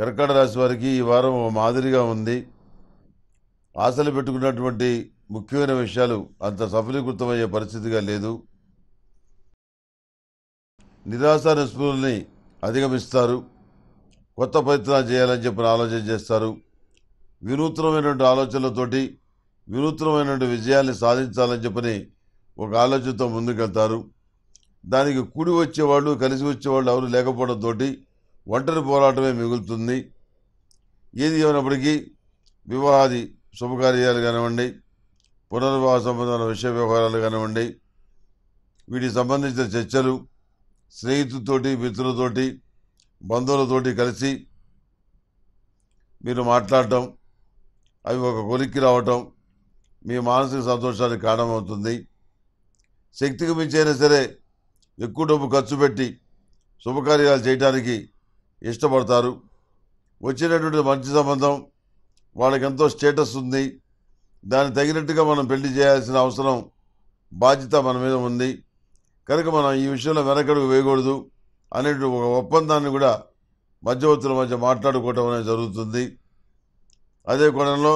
కర్కాట రాశి వారికి ఈ వారం మాదిరిగా ఉంది ఆశలు పెట్టుకున్నటువంటి ముఖ్యమైన విషయాలు అంత సఫలీకృతమయ్యే పరిస్థితిగా లేదు నిరాశ నిస్పృతుల్ని అధిగమిస్తారు కొత్త ప్రయత్నాలు చేయాలని చెప్పిన ఆలోచన చేస్తారు వినూత్నమైనటువంటి ఆలోచనలతోటి వినూత్నమైనటువంటి విజయాన్ని సాధించాలని చెప్పని ఒక ఆలోచనతో ముందుకెళ్తారు దానికి కూడి వచ్చేవాళ్ళు కలిసి వచ్చేవాళ్ళు ఎవరు లేకపోవడంతో ఒంటరి పోరాటమే మిగులుతుంది ఏది ఏమైనప్పటికీ వివాహాది శుభకార్యాలు కానివ్వండి పునర్వివాహ సంబంధమైన విషయ వ్యవహారాలు కానివ్వండి వీటికి సంబంధించిన చర్చలు స్నేహితులతోటి మిత్రులతోటి బంధువులతోటి కలిసి మీరు మాట్లాడటం అవి ఒక కొలిక్కి రావటం మీ మానసిక సంతోషానికి కారణమవుతుంది శక్తికి మించైనా సరే ఎక్కువ డబ్బు ఖర్చు పెట్టి శుభకార్యాలు చేయడానికి ఇష్టపడతారు వచ్చినటువంటి మంచి సంబంధం వాళ్ళకి ఎంతో స్టేటస్ ఉంది దానికి తగినట్టుగా మనం పెళ్లి చేయాల్సిన అవసరం బాధ్యత మన మీద ఉంది కనుక మనం ఈ విషయంలో వెనకడుగు వేయకూడదు అనేటువంటి ఒక ఒప్పందాన్ని కూడా మధ్యవర్తుల మధ్య మాట్లాడుకోవటం అనేది జరుగుతుంది అదే కోణంలో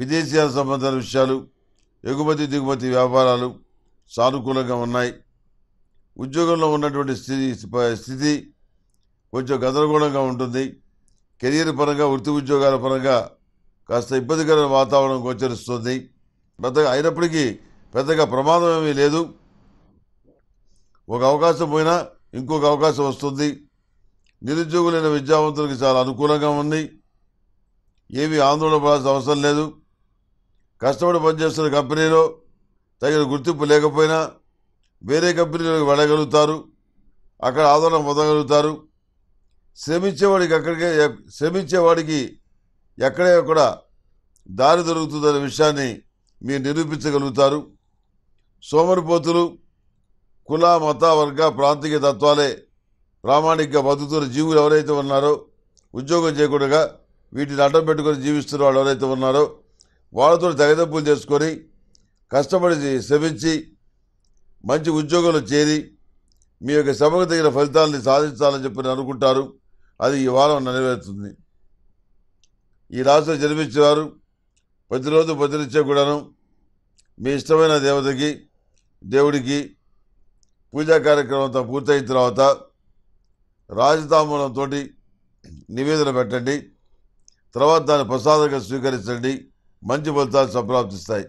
విదేశీయాల సంబంధాల విషయాలు ఎగుమతి దిగుమతి వ్యాపారాలు సానుకూలంగా ఉన్నాయి ఉద్యోగంలో ఉన్నటువంటి స్థితి స్థితి కొంచెం గందరగోళంగా ఉంటుంది కెరియర్ పరంగా వృత్తి ఉద్యోగాల పరంగా కాస్త ఇబ్బందికర వాతావరణం గోచరిస్తుంది పెద్దగా అయినప్పటికీ పెద్దగా ప్రమాదం ఏమీ లేదు ఒక అవకాశం పోయినా ఇంకొక అవకాశం వస్తుంది నిరుద్యోగులైన విద్యావంతులకు చాలా అనుకూలంగా ఉంది ఏమీ ఆందోళన పడాల్సిన అవసరం లేదు కష్టపడి పనిచేస్తున్న కంపెనీలో తగిన గుర్తింపు లేకపోయినా వేరే కంపెనీలోకి వెళ్ళగలుగుతారు అక్కడ ఆదరణ పొందగలుగుతారు శ్రమించేవాడికి అక్కడికే శ్రమించేవాడికి ఎక్కడే కూడా దారి దొరుకుతుందనే విషయాన్ని మీరు నిరూపించగలుగుతారు సోమరిపోతులు కుల మత వర్గ ప్రాంతీయ తత్వాలే ప్రామాణికంగా బతుకుతున్న జీవులు ఎవరైతే ఉన్నారో ఉద్యోగం చేయకుండా వీటిని అడ్డం పెట్టుకొని జీవిస్తున్న వాళ్ళు ఎవరైతే ఉన్నారో వాళ్ళతో తగదప్పులు చేసుకొని కష్టపడి శ్రమించి మంచి ఉద్యోగంలో చేరి మీ యొక్క శ్రమకు తగిన ఫలితాలని సాధించాలని చెప్పి అనుకుంటారు అది ఈ వారం నెరవేరుతుంది ఈ రాశిలో జన్మించేవారు ప్రతిరోజు బదిలిచ్చే కూడాను మీ ఇష్టమైన దేవతకి దేవుడికి పూజా కార్యక్రమంతో పూర్తయిన తర్వాత రాజతాంబూలంతో నివేదన పెట్టండి తర్వాత దాన్ని ప్రసాదంగా స్వీకరించండి మంచి ఫలితాలు సంప్రాప్తిస్తాయి